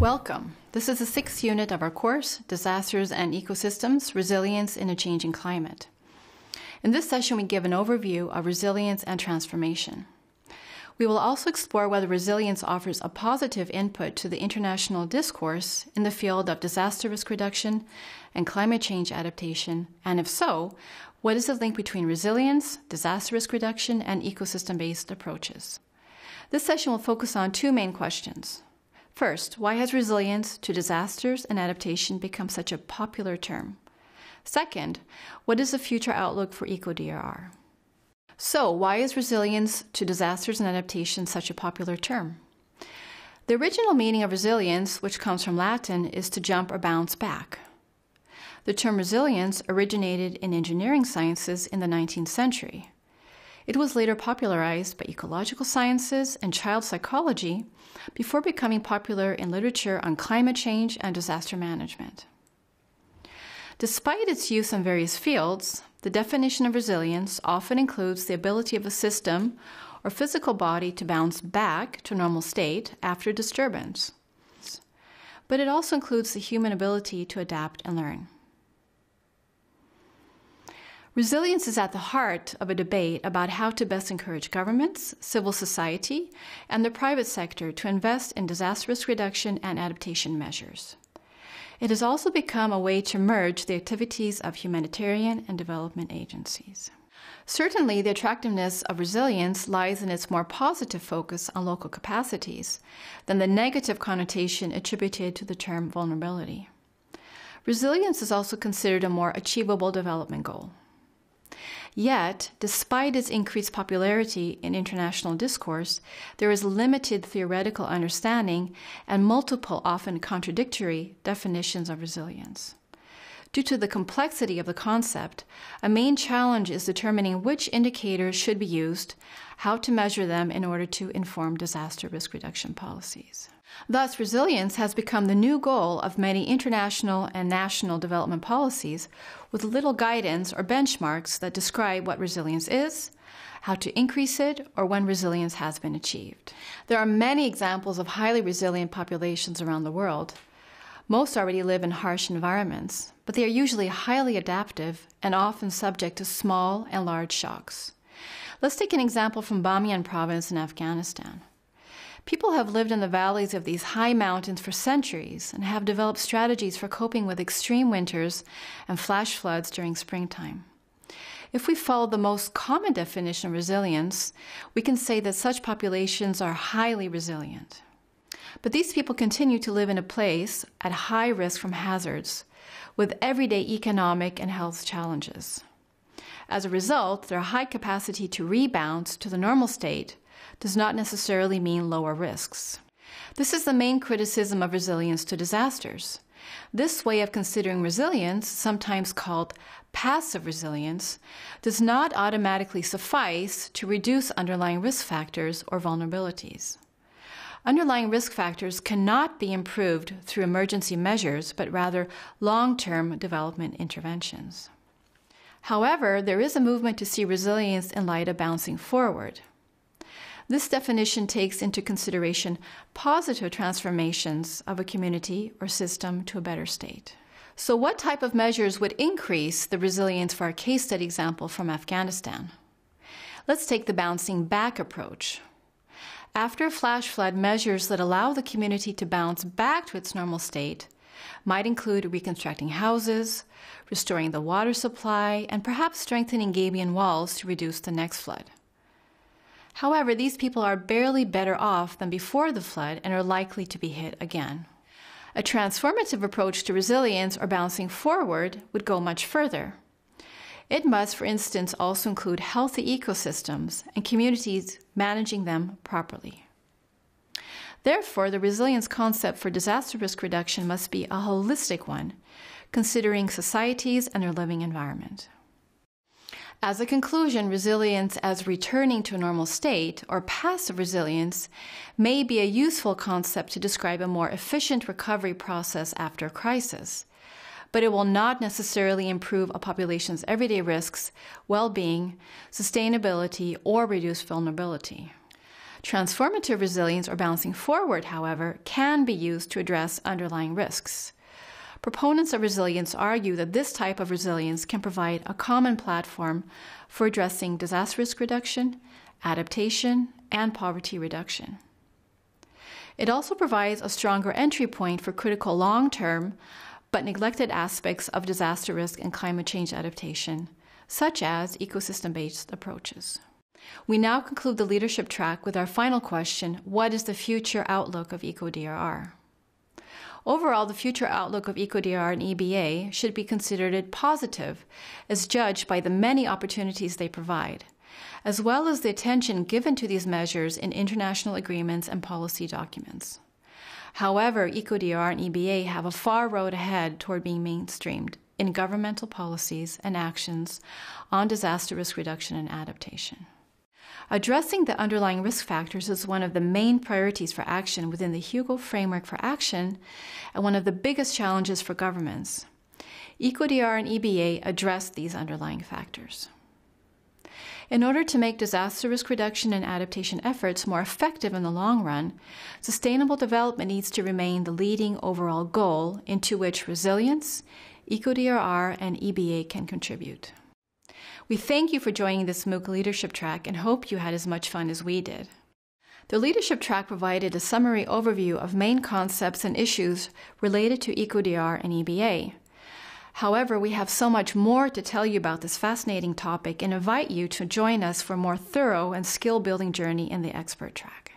Welcome. This is the sixth unit of our course, Disasters and Ecosystems, Resilience in a Changing Climate. In this session, we give an overview of resilience and transformation. We will also explore whether resilience offers a positive input to the international discourse in the field of disaster risk reduction and climate change adaptation, and if so, what is the link between resilience, disaster risk reduction, and ecosystem based approaches? This session will focus on two main questions. First, why has resilience to disasters and adaptation become such a popular term? Second, what is the future outlook for EcoDRR? So, why is resilience to disasters and adaptation such a popular term? The original meaning of resilience, which comes from Latin, is to jump or bounce back. The term resilience originated in engineering sciences in the 19th century. It was later popularized by ecological sciences and child psychology before becoming popular in literature on climate change and disaster management. Despite its use in various fields, the definition of resilience often includes the ability of a system or physical body to bounce back to normal state after disturbance. But it also includes the human ability to adapt and learn. Resilience is at the heart of a debate about how to best encourage governments, civil society, and the private sector to invest in disaster risk reduction and adaptation measures. It has also become a way to merge the activities of humanitarian and development agencies. Certainly, the attractiveness of resilience lies in its more positive focus on local capacities than the negative connotation attributed to the term vulnerability. Resilience is also considered a more achievable development goal. Yet, despite its increased popularity in international discourse, there is limited theoretical understanding and multiple, often contradictory, definitions of resilience. Due to the complexity of the concept, a main challenge is determining which indicators should be used, how to measure them in order to inform disaster risk reduction policies. Thus, resilience has become the new goal of many international and national development policies with little guidance or benchmarks that describe what resilience is, how to increase it, or when resilience has been achieved. There are many examples of highly resilient populations around the world. Most already live in harsh environments but they are usually highly adaptive and often subject to small and large shocks. Let's take an example from Bamiyan province in Afghanistan. People have lived in the valleys of these high mountains for centuries and have developed strategies for coping with extreme winters and flash floods during springtime. If we follow the most common definition of resilience, we can say that such populations are highly resilient. But these people continue to live in a place at high risk from hazards, with everyday economic and health challenges. As a result, their high capacity to rebound to the normal state does not necessarily mean lower risks. This is the main criticism of resilience to disasters. This way of considering resilience, sometimes called passive resilience, does not automatically suffice to reduce underlying risk factors or vulnerabilities. Underlying risk factors cannot be improved through emergency measures, but rather long term development interventions. However, there is a movement to see resilience in light of bouncing forward. This definition takes into consideration positive transformations of a community or system to a better state. So, what type of measures would increase the resilience for our case study example from Afghanistan? Let's take the bouncing back approach, after a flash flood, measures that allow the community to bounce back to its normal state might include reconstructing houses, restoring the water supply, and perhaps strengthening gabion walls to reduce the next flood. However, these people are barely better off than before the flood and are likely to be hit again. A transformative approach to resilience or bouncing forward would go much further. It must, for instance, also include healthy ecosystems and communities managing them properly. Therefore, the resilience concept for disaster risk reduction must be a holistic one, considering societies and their living environment. As a conclusion, resilience as returning to a normal state or passive resilience may be a useful concept to describe a more efficient recovery process after a crisis but it will not necessarily improve a population's everyday risks, well being, sustainability, or reduce vulnerability. Transformative resilience or balancing forward, however, can be used to address underlying risks. Proponents of resilience argue that this type of resilience can provide a common platform for addressing disaster risk reduction, adaptation, and poverty reduction. It also provides a stronger entry point for critical long term but neglected aspects of disaster risk and climate change adaptation, such as ecosystem based approaches. We now conclude the leadership track with our final question What is the future outlook of EcoDRR? Overall, the future outlook of EcoDRR and EBA should be considered positive, as judged by the many opportunities they provide, as well as the attention given to these measures in international agreements and policy documents. However, EcoDR and EBA have a far road ahead toward being mainstreamed in governmental policies and actions on disaster risk reduction and adaptation. Addressing the underlying risk factors is one of the main priorities for action within the Hugo Framework for Action and one of the biggest challenges for governments. EcoDR and EBA address these underlying factors. In order to make disaster risk reduction and adaptation efforts more effective in the long run, sustainable development needs to remain the leading overall goal into which resilience, EcoDRR, and EBA can contribute. We thank you for joining this MOOC Leadership Track and hope you had as much fun as we did. The Leadership Track provided a summary overview of main concepts and issues related to EcoDR and EBA. However, we have so much more to tell you about this fascinating topic and invite you to join us for a more thorough and skill building journey in the expert track.